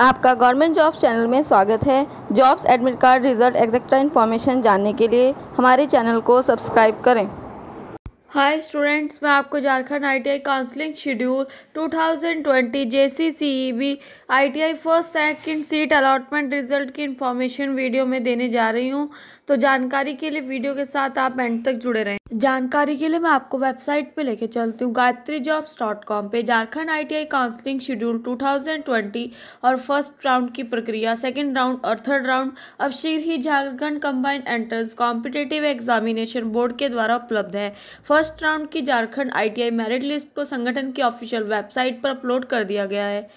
आपका government jobs channel में स्वागत है jobs admit card result etcetera information जानने के लिए हमारे चैनल को सब्सक्राइब करें हाय स्टूडेंट्स मैं आपको Jharkhand ITI counselling schedule 2020 JCCEB ITI first second seat allotment result की इन्फॉर्मेशन वीडियो में देने जा रही हूँ तो जानकारी के लिए वीडियो के साथ आप एंड तक जुड़े रहें जानकारी के लिए मैं आपको वेबसाइट पे लेके चलती हूँ गायत्री जॉब्स डॉट कॉम पर Jharkhand I T I counselling schedule two thousand twenty और फर्स्ट राउंड की प्रक्रिया सेकेंड राउंड और थर्ड राउंड अब शीघ्र ही Jharkhand combined entrance competitive examination board के द्वारा उपलब्ध है फर्स्ट राउंड की झारखंड आई मेरिट लिस्ट को संगठन की ऑफिशियल वेबसाइट पर अपलोड कर दिया गया है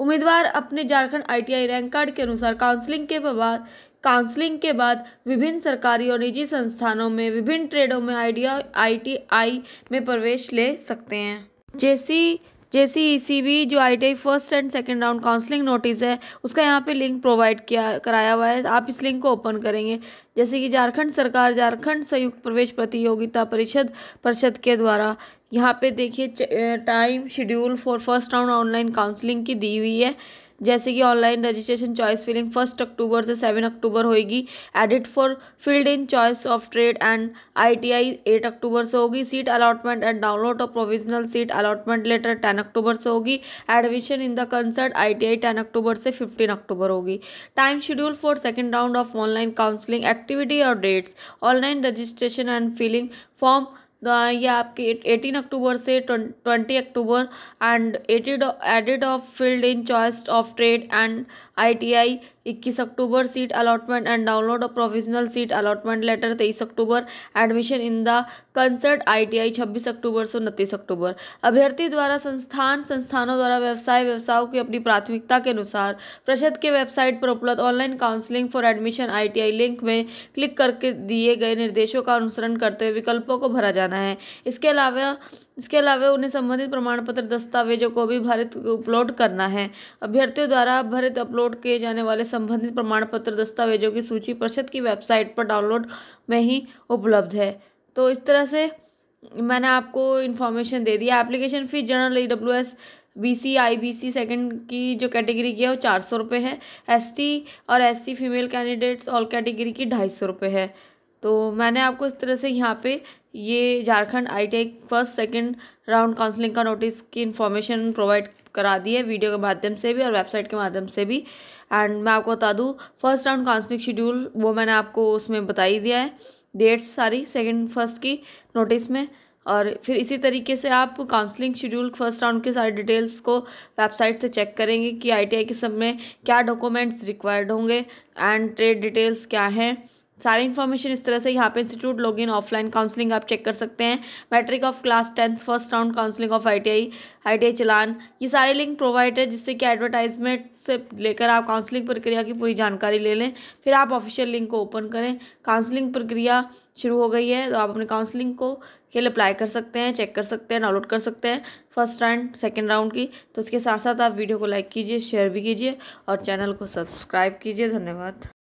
उम्मीदवार अपने झारखंड आईटीआई रैंक कार्ड के अनुसार काउंसलिंग के बाद काउंसलिंग के बाद विभिन्न सरकारी और निजी संस्थानों में विभिन्न ट्रेडों में आईडिया आईटीआई में प्रवेश ले सकते हैं जैसी जैसी ई जो आई first and second round counselling notice है उसका यहाँ पे लिंक प्रोवाइड किया कराया हुआ है आप इस लिंक को ओपन करेंगे जैसे कि झारखंड सरकार झारखंड संयुक्त प्रवेश प्रतियोगिता परिषद परिषद के द्वारा यहाँ पे देखिए time schedule for first round online counselling की दी हुई है जैसे कि online registration choice filling first October से सेवन अक्टूबर होगी edit for field in choice of trade and ITI eight October से होगी seat allotment and download of provisional seat allotment letter ten October से होगी admission in the concert ITI ten October से fifteen October होगी time schedule for second round of online counselling activity और dates online registration and filling form ये आपके 18 October से 20 October and edit of field in choice of trade and ITI 21 October seat allotment and download of provisional seat allotment letter तेईस October admission in the concert ITI 26 October से उनतीस अक्टूबर अभ्यर्थी द्वारा संस्थान संस्थानों द्वारा व्यवसाय व्यवसायों की अपनी प्राथमिकता के अनुसार परिषद के वेबसाइट पर उपलब्ध ऑनलाइन काउंसलिंग फॉर एडमिशन आई लिंक में क्लिक करके दिए गए निर्देशों का अनुसरण करते हुए विकल्पों को भरा जाना है इसके अलावा इसके अलावा उन्हें संबंधित प्रमाण पत्र दस्तावेजों को भी भारत अपलोड करना है अभ्यर्थियों द्वारा भरित अपलोड किए जाने वाले संबंधित प्रमाण पत्र दस्तावेजों की सूची परिषद की वेबसाइट पर डाउनलोड में ही उपलब्ध है तो इस तरह से मैंने आपको इन्फॉर्मेशन दे दिया application fees general E W S B C I B C second की जो कैटेगरी की है वो चार सौ रुपये है एस टी और S C female candidates all category की ढाई सौ रुपये है तो मैंने आपको इस तरह से यहाँ पे ये Jharkhand I first second round counselling का नोटिस की इन्फॉर्मेशन प्रोवाइड करा दी है वीडियो के माध्यम से भी और वेबसाइट के माध्यम से भी एंड मैं आपको बता दूँ फर्स्ट राउंड काउंसलिंग शेड्यूल वो मैंने आपको उसमें बता ही दिया है डेट्स सारी सेकेंड फर्स्ट की नोटिस में और फिर इसी तरीके से आप काउंसलिंग शेड्यूल फर्स्ट राउंड के सारे डिटेल्स को वेबसाइट से चेक करेंगे कि आईटीआई के सब में क्या डॉक्यूमेंट्स रिक्वायर्ड होंगे एंड ट्रेड डिटेल्स क्या हैं सारी इन्फॉर्मेशन इस तरह से यहाँ पे institute log in offline counselling आप चेक कर सकते हैं matric of class tenth first round counselling of I I challan ये सारे लिंक प्रोवाइड है जिससे कि एडवर्टाइजमेंट से लेकर आप काउंसलिंग प्रक्रिया की पूरी जानकारी ले लें फिर आप ऑफिशियल लिंक को ओपन करें काउंसलिंग प्रक्रिया शुरू हो गई है तो आप अपने काउंसलिंग को के लिए अप्लाई कर सकते हैं चेक कर सकते हैं डाउनलोड कर सकते हैं फर्स्ट राउंड सेकेंड राउंड की तो इसके साथ साथ आप वीडियो को लाइक कीजिए शेयर भी कीजिए और चैनल को सब्सक्राइब कीजिए धन्यवाद